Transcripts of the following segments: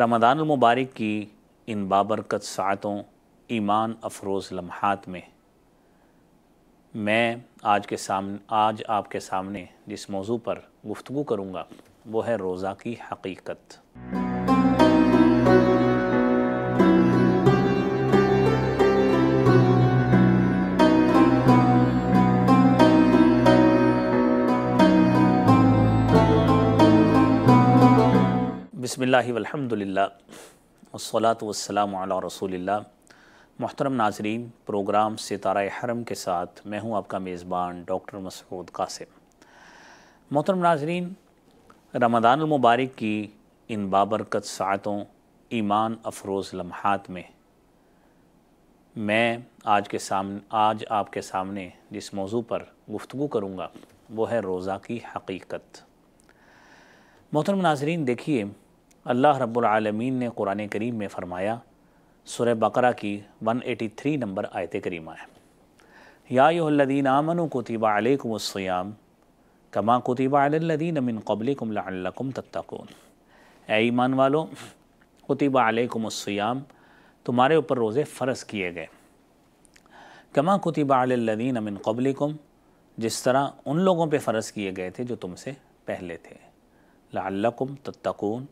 रमदानमबारक की इन बाबरकत सातों ईमान अफरोज़ लम्हात में मैं आज के सामने आज आपके सामने जिस मौजू पर गुफ्तु करूँगा वो है रोज़ा की हकीकत वसलात वसलाम रसूलिल्लाह मोहतरम नाजरीन प्रोग्राम सितारा हरम के साथ मैं हूं आपका मेज़बान डॉक्टर मसरूद कासिम मोहतरम नाजरीन रमदान मुबारक की इन बाबरकत सातों ईमान अफरोज़ लम्हात में मैं आज के सामने आज आपके सामने जिस मौजू पर गुफ्तु करूँगा वो है रोज़ा की हकीकत मोहतरम नाजरीन देखिए अल्लाह रब्बुलआलमीन ने कुरान करीम में फ़रमाया सुर बकरा की 183 नंबर आयत करीमा है यादीन आमन कुतिबा अलकुमसयाम कमा कुतिबा अलदीन कबल कबलिकुम तत्तकून ए ईमान वालो कुतिबा तुम्हारे ऊपर रोज़े फ़र्ज़ किए गए कमा कुतिबा अलदीन अमिन कबलिकुम जिस तरह उन लोगों पे फ़र्ज़ किए गए थे जो तुमसे पहले थे लाकुम तत्तकून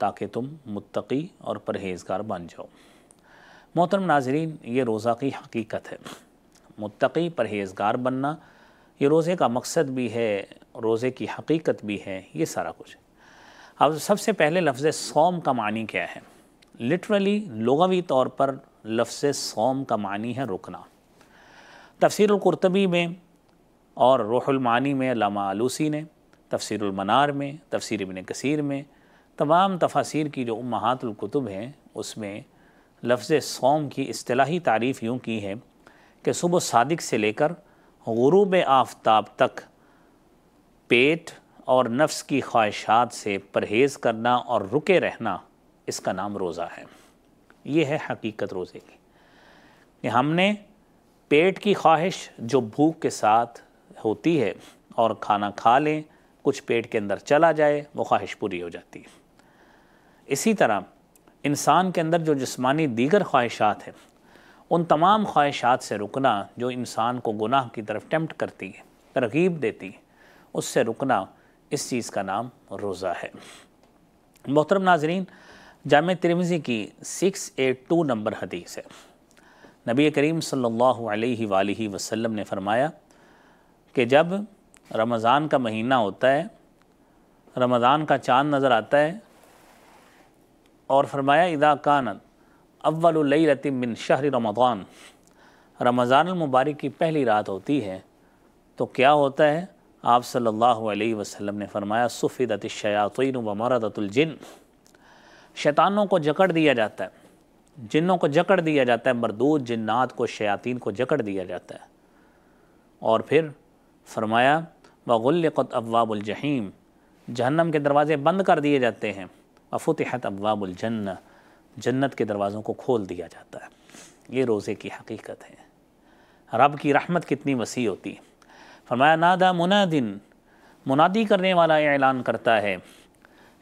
ताकि तुम मुत्तकी और परहेज़गार बन जाओ मोहतरम नाजरीन ये रोज़ा की हकीकत है मुत्तकी परहेज़गार बनना ये रोज़े का मकसद भी है रोज़े की हकीकत भी है ये सारा कुछ अब सबसे पहले लफ्ज़ सोम का मानी क्या है लिटरली लगावी तौर पर लफ्ज़ सोम का मानी है रुकना तफसरकुरतबी में और रोहलमानी में लामा आलूसी ने तफसरमनार में तफसर इबन कसीर में तमाम तफासिर की जो उमहातुलकुतुब हैं उसमें लफ्ज़ सौम की असलाही तारीफ़ यूँ की है कि सुबह सादिक से लेकर गुरूब आफ्ताब तक पेट और नफ्स की ख्वाहिशात से परहेज़ करना और रुके रहना इसका नाम रोज़ा है ये है हकीकत रोज़े की कि हमने पेट की ख्वाहिश जो भूख के साथ होती है और खाना खा लें कुछ पेट के अंदर चला जाए वो ख्वाहिश पूरी हो जाती है इसी तरह इंसान के अंदर जो जिस्मानी दीगर ख्वाहिशात हैं उन तमाम ख्वाहिशात से रुकना जो इंसान को गुनाह की तरफ टेम्प्ट करती है तरगीब देती है उससे रुकना इस चीज़ का नाम रोज़ा है मोहतरम नाजरीन जाम तिरमिज़ी की सिक्स एट टू नंबर हदीस है नबी करीम सल्लल्लाहु अलैहि वालैहि वसल्लम ने फरमाया कि जब रमज़ान का महीना होता है रमज़ान का चाँद नज़र आता है और फरमाया इदा कानत अव्वल मिन शहर रमदान रमज़ान मुबारक की पहली रात होती है तो क्या होता है आप सल्लल्लाहु अलैहि वसल्लम ने फरमाया सफ़ीदत शयातिन व मरदतुलजिन शैतानों को जकड़ दिया जाता है जिन्नों को जकड़ दिया जाता है मरदूद जिन्नात को शयातीन को जकड़ दिया जाता है और फिर फरमाया वगुल्लत अवाबुलजहीम जहन्नम के दरवाज़े बंद कर दिए जाते हैं अबाबुल जन्न जन्नत के दरवाज़ों को खोल दिया जाता है ये रोज़े की हकीकत है रब की रहमत कितनी वसी होती है फरमाया नादा मुनादिन मुनादी करने वाला ऐलान करता है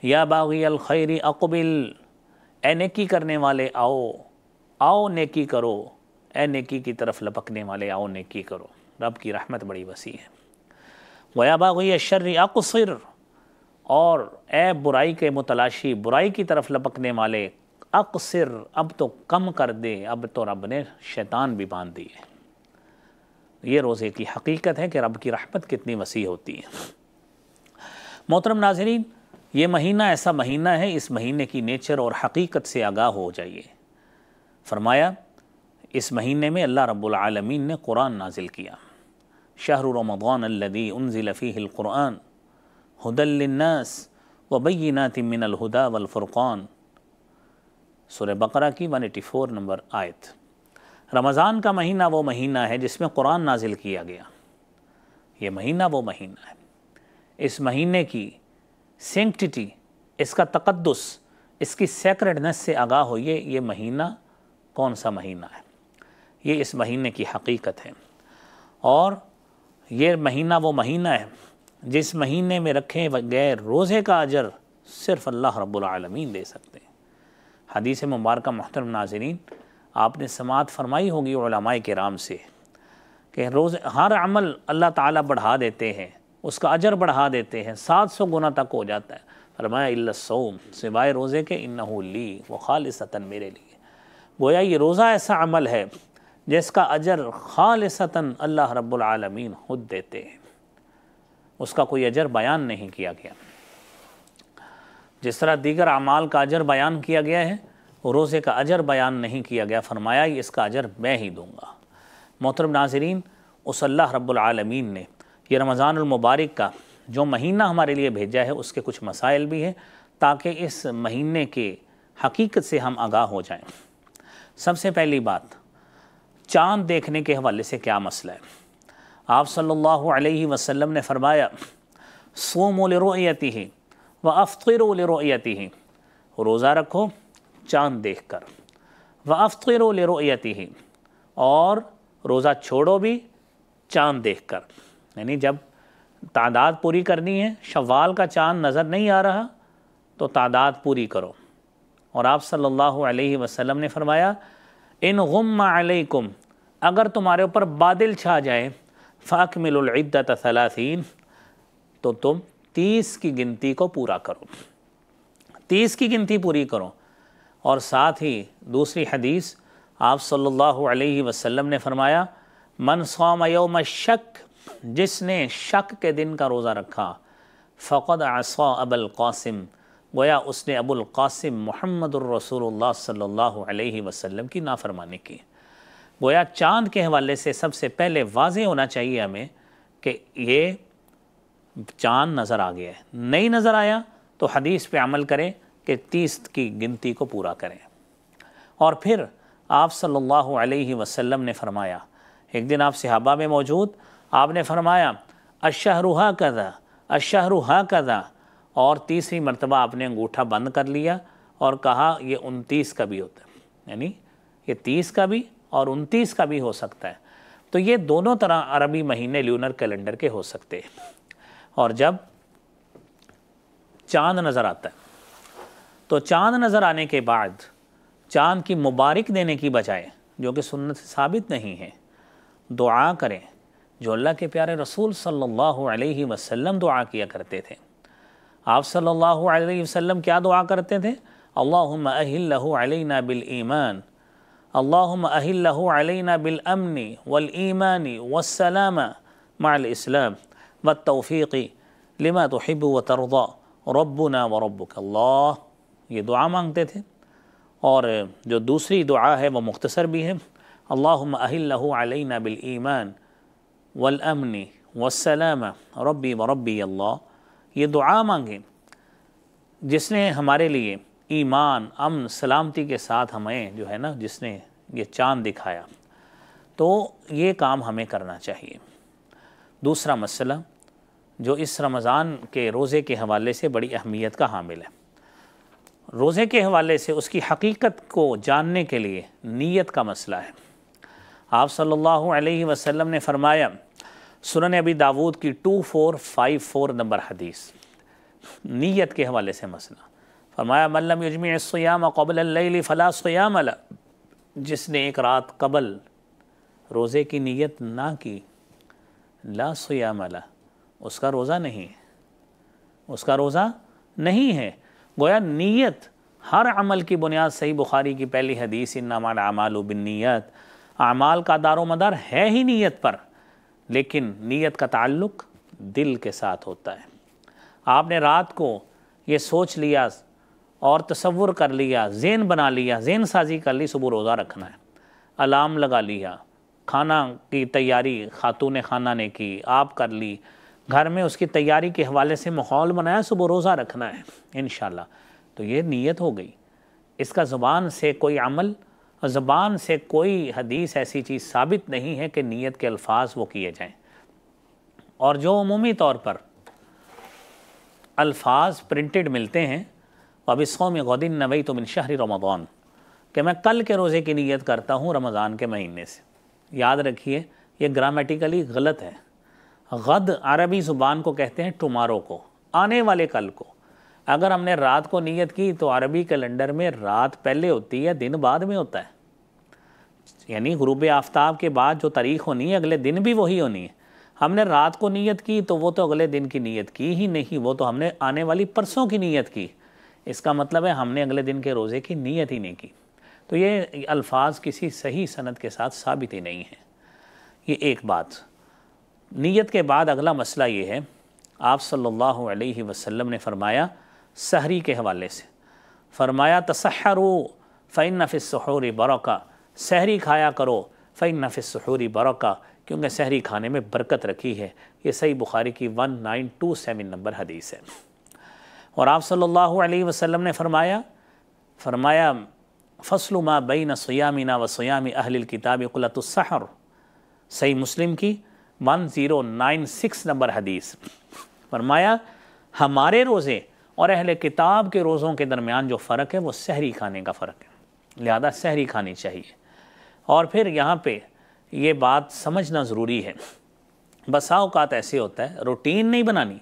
या बागी खैरी अकबिल ए नेकी करने वाले आओ आओ नेकी करो ए नेकी की तरफ लपकने वाले आओ नेकी करो रब की रहमत बड़ी वसी है वया बागी शर्र अकसर और ए बुराई के मुतलाशी बुराई की तरफ लपकने वाले अक्सर अब तो कम कर दे अब तो रब ने शैतान भी बांध दिए ये रोज़े की हकीकत है कि रब की रहमत कितनी वसी होती है मोहतरम नाजरीन ये महीना ऐसा महीना है इस महीने की नेचर और हकीकत से आगाह हो जाइए फरमाया इस महीने में अल्लाह रब्बुल आलमीन ने कुरान नाजिल किया शाहरुर रमदान उनफी उनजिलफ़ी क़ुरान हदल्नास वबैनात मिनलहुदा वलफ़ुरक़ान सुर बकरा की 184 नंबर आयत रमज़ान का महीना वो महीना है जिसमें कुरान नाजिल किया गया ये महीना वो महीना है इस महीने की सेंक्टिटी इसका तकदस इसकी सेक्रेडनेस से आगाह होइए ये महीना कौन सा महीना है ये इस महीने की हकीकत है और ये महीना वो महीना है जिस महीने में रखे गैर रोज़े का अजर सिर्फ़ अल्लाह रब्लमीन दे सकते हैं हदीस मुबारक महतरम नाजरीन आपने समात फरमाई होगी ओलमाए राम से कि रोज़ हर अमल अल्लाह ताला बढ़ा देते हैं उसका अजर बढ़ा देते हैं सात सौ गुना तक हो जाता है फरमाया सोम सिवाय रोज़े के इन्नहुली खाल खालसता मेरे लिए गोया ये रोज़ा ऐसा अमल है जिसका अजर खालसता अल्लाह रब्लमीन खुद देते हैं उसका कोई अजर बयान नहीं किया गया जिस तरह दीगर अमाल का अजर बयान किया गया है रोज़े का अजर बयान नहीं किया गया फरमाया इसका अजर मैं ही दूँगा मोहतरम नाजरीन उस अल्लाह रब्लमीन ने यह रमज़ानमबारक का जो महीना हमारे लिए भेजा है उसके कुछ मसाइल भी हैं ताकि इस महीने के हकीकत से हम आगाह हो जाएं। सबसे पहली बात चांद देखने के हवाले से क्या मसला है आप सल्लल्लाहु अलैहि वसल्लम ने फरमाया सोमो लरोयती ही व अफ़िर लरोयती ही रोज़ा रखो चाँद देख कर व अफ़िर लरोयती ही और रोज़ा छोड़ो भी चाँद देख कर यानी जब तादाद पूरी करनी है शवाल का चाँद नज़र नहीं आ रहा तो तादाद पूरी करो और आप सल्लल्लाहु अलैहि वसल्लम ने फरमाया इन गुम अलैकुम अगर तुम्हारे ऊपर बादल छा जाए फ़ाक मिलद्दत तो तुम तीस की गिनती को पूरा करो तीस की गिनती पूरी करो और साथ ही दूसरी हदीस आप सल्लल्लाहु अलैहि वसल्लम ने फरमाया मन सौम योम शक जिसने शक के दिन का रोज़ा रखा फ़क़द आसा अबुल कासिम गोया उसने अबुल कासिम मोहम्मद रसूलुल्लाह सल्लल्लाहु अलैहि वसल्लम की नाफरमानी की गोया चांद के हवाले से सबसे पहले वाज होना चाहिए हमें कि ये चांद नज़र आ गया है नहीं नज़र आया तो हदीस पे अमल करें कि तीस की गिनती को पूरा करें और फिर आप सल्लल्लाहु अलैहि वसल्लम ने फरमाया एक दिन आप सिहाबा में मौजूद आपने फरमाया अशहरुहा कदा अशहरुहा कदा और तीसरी मरतबा आपने अंगूठा बंद कर लिया और कहा ये उनतीस का भी होता है यानी ये तीस का भी और उनतीस का भी हो सकता है तो ये दोनों तरह अरबी महीने ल्यूनर कैलेंडर के हो सकते हैं और जब चांद नज़र आता है तो चांद नज़र आने के बाद चांद की मुबारक देने की बजाय जो कि सुन्नत से साबित नहीं है दुआ करें जो अल्लाह के प्यारे रसूल सल्लल्लाहु अलैहि वसल्लम दुआ किया करते थे आप सल्लल्लाहु अलैहि वसल्लम क्या दुआ करते थे अल्लाह अहिल्लहु अलैना बिल ईमान अल्लाम अहिल्ला बिल अमनी वल ईमानी वसलाम मालस्लाम व तोफ़ी लिमा तोहब व तरदा रबना ये दुआ मांगते थे और जो दूसरी दुआ है वह मुख्तसर भी है अल्लाम अहिल्ला बिल ईमान वल अमनी वसलाम रबी व रबी अल्लाह ये दुआ मांगे जिसने हमारे लिए ईमान अमन सलामती के साथ हमें जो है ना जिसने ये चांद दिखाया तो ये काम हमें करना चाहिए दूसरा मसला जो इस रमज़ान के रोज़े के हवाले से बड़ी अहमियत का हामिल है रोज़े के हवाले से उसकी हकीकत को जानने के लिए नीयत का मसला है आप सल्लल्लाहु अलैहि वसल्लम ने फरमाया सुनन अबी दाऊद की two four five four number हदीस नीयत के हवाले से मसला फरमाया मल्लम सयाम कबल फ़ला सयाम जिसने एक रात कबल रोज़े की नीयत ना की ला सयाम उसका रोज़ा नहीं है उसका रोज़ा नहीं है गोया नीयत हर अमल की बुनियाद सही बुखारी की पहली हदीस इन्नामान बिन नीयत अमाल का दारो मदार है ही नीयत पर लेकिन नीयत का ताल्लुक दिल के साथ होता है आपने रात को ये सोच लिया और तस्वुर कर लिया जेन बना लिया जेन साजी कर ली सुबह रोज़ा रखना है अलार्म लगा लिया खाना की तैयारी खातून खाना ने की आप कर ली घर में उसकी तैयारी के हवाले से माहौल बनाया सुबह रोज़ा रखना है इन तो ये नीयत हो गई इसका ज़ुबान से कोई अमल और ज़बान से कोई हदीस ऐसी चीज़ साबित नहीं है कि नीयत के अल्फाज वो किए जाएं और जो अमूमी तौर पर अल्फाज प्रिंटेड मिलते हैं वबिसौम गदिन नबई तो मिन शहर रमदान कि मैं कल के रोज़े की नीयत करता हूँ रमज़ान के महीने से याद रखिए ये ग्रामेटिकली गलत है गद अरबी ज़ुबान को कहते हैं टमारो को आने वाले कल को अगर हमने रात को नीयत की तो अरबी कैलेंडर में रात पहले होती है दिन बाद में होता है यानी ग्रूब आफ्ताब के बाद जो तारीख होनी है अगले दिन भी वही होनी है हमने रात को नीयत की तो वो तो अगले दिन की नीयत की ही नहीं वो तो हमने आने वाली परसों की नीयत की इसका मतलब है हमने अगले दिन के रोज़े की नीयत ही नहीं की तो ये अल्फाज किसी सही सनत के साथ साबित ही नहीं है ये एक बात नीयत के बाद अगला मसला ये है आप सल्लल्लाहु अलैहि वसल्लम ने फरमाया सहरी के हवाले से फरमाया तसहरु फ़ैन नफ़िसहूरी बरका सहरी खाया करो फ़ैन नफ़िसहूरी बरका क्योंकि सहरी खाने में बरकत रखी है ये सही बुखारी की one nine two seven number हदीस है और आप सल्लल्लाहु अलैहि वसल्लम ने फरमाया फरमाया फसल माँ बैन सयामिना व सयामी अहल किताब कुलतुलसहर सही मुस्लिम की one zero nine six number हदीस फरमाया हमारे रोज़े और अहल किताब के रोज़ों के दरमियान जो फ़र्क है वो सहरी खाने का फ़र्क है लिहाजा सहरी खानी चाहिए और फिर यहाँ पे ये बात समझना ज़रूरी है बसा अवत ऐसे होता है रूटीन नहीं बनानी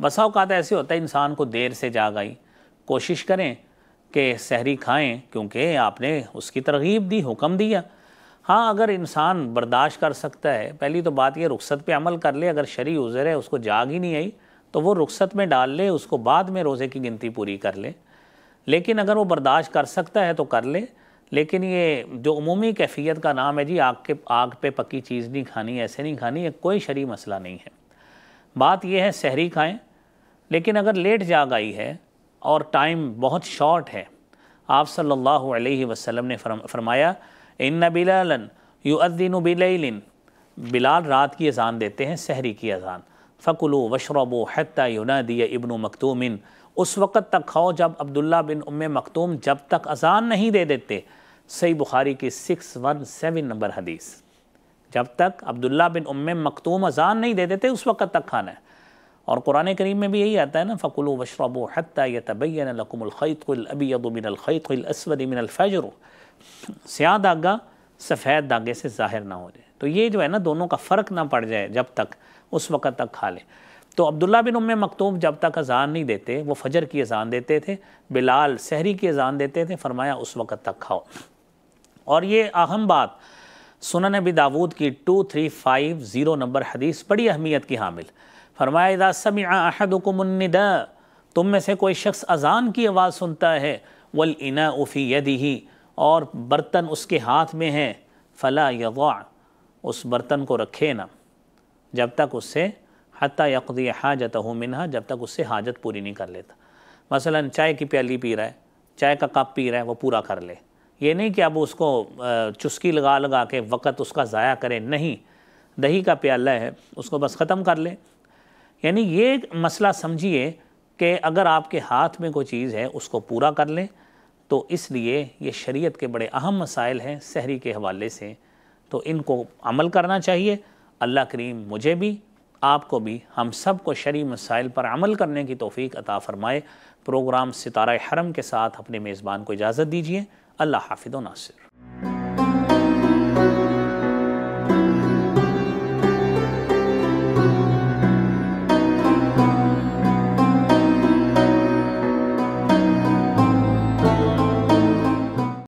बसा अवकात ऐसे होता है इंसान को देर से जाग आई कोशिश करें कि सहरी खाएं क्योंकि आपने उसकी तरगीब दी हुक्म दिया हाँ अगर इंसान बर्दाश्त कर सकता है पहली तो बात यह रुख्सत पे अमल कर ले अगर शरी उज़र है उसको जाग ही नहीं आई तो वो रुख्सत में डाल ले उसको बाद में रोज़े की गिनती पूरी कर ले लेकिन अगर वो बर्दाश्त कर सकता है तो कर ले लेकिन ये जो अमूमी कैफियत का नाम है जी आग के आग पे पकी चीज़ नहीं खानी ऐसे नहीं खानी ये कोई शरी मसला नहीं है बात यह है सहरी खाएँ लेकिन अगर लेट जाग आई है और टाइम बहुत शॉर्ट है आप सल्लल्लाहु अलैहि वसल्लम ने फरमाया इन बिलालन युद्दीन बिलिन बिलाल रात की अजान देते हैं सहरी की अजान फ़कुलो वशरबो हती दिया इब्न मखतूमिन उस वक़्त तक खाओ जब अब्दुल्ला बिन उम मखतूम जब तक अजान नहीं दे देते सही बुखारी की सिक्स वन सेवन नंबर हदीस जब तक अब्दुल्ला बिन उम मखतूम अजान नहीं दे देते उस वक़्त तक खाना है और कुरान करीम में भी यही आता है ना फ़कुल वशरब हती यतबैनकुमख़ैतबिनख़ैतबिनसवद मिनफ़र स्याह धागा सफ़ेद धागे से ज़ाहिर ना हो जाए तो ये जो है ना दोनों का फ़र्क ना पड़ जाए जब तक उस वक़्त तक खा लें तो अब्दुल्ला बिन उम मकतूब जब तक अजान नहीं देते वो फजर की अजान देते थे बिलाल सहरी की अजान देते थे फरमाया उस वक़्त तक खाओ और ये अहम बात सुनन अबी दाऊद की two three five zero number हदीस बड़ी अहमियत की हामिल फरमायदा समिया मुन्दा तुम में से कोई शख्स अजान की आवाज़ सुनता है वल इना उफ़ी यदि ही और बर्तन उसके हाथ में है फ़ला यवा उस बर्तन को रखे ना जब तक उससे हती यकदी हाजत हो मिनहा जब तक उससे हाजत पूरी नहीं कर लेता मसलन चाय की प्याली पी रहा है चाय का कप पी रहा है वो पूरा कर ले ये नहीं कि अब उसको चुस्की लगा लगा के वक़्त उसका ज़ाया करें नहीं दही का प्याला है उसको बस ख़त्म कर ले यानी ये मसला समझिए कि अगर आपके हाथ में कोई चीज़ है उसको पूरा कर लें तो इसलिए ये शरीयत के बड़े अहम मसाइल हैं शहरी के हवाले से तो इनको अमल करना चाहिए अल्लाह करीम मुझे भी आपको भी हम सब को शरी मसाइल पर अमल करने की तोफ़ी अता फ़रमाए प्रोग्राम सितारा हरम के साथ अपने मेज़बान को इजाज़त दीजिए अल्लाह हाफिद नासिर